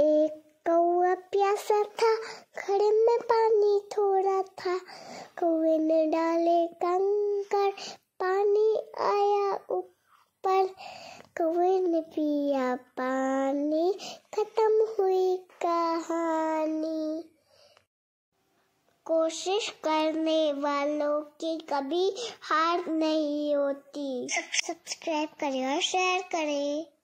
एक कौआ प्यासा था खड़े में पानी थोड़ा था कौए ने डाले कंकर पानी आया ऊपर कौए ने पिया पानी खत्म हुई कहानी कोशिश करने वालों की कभी हार नहीं होती सब्सक्राइब करें और शेयर करें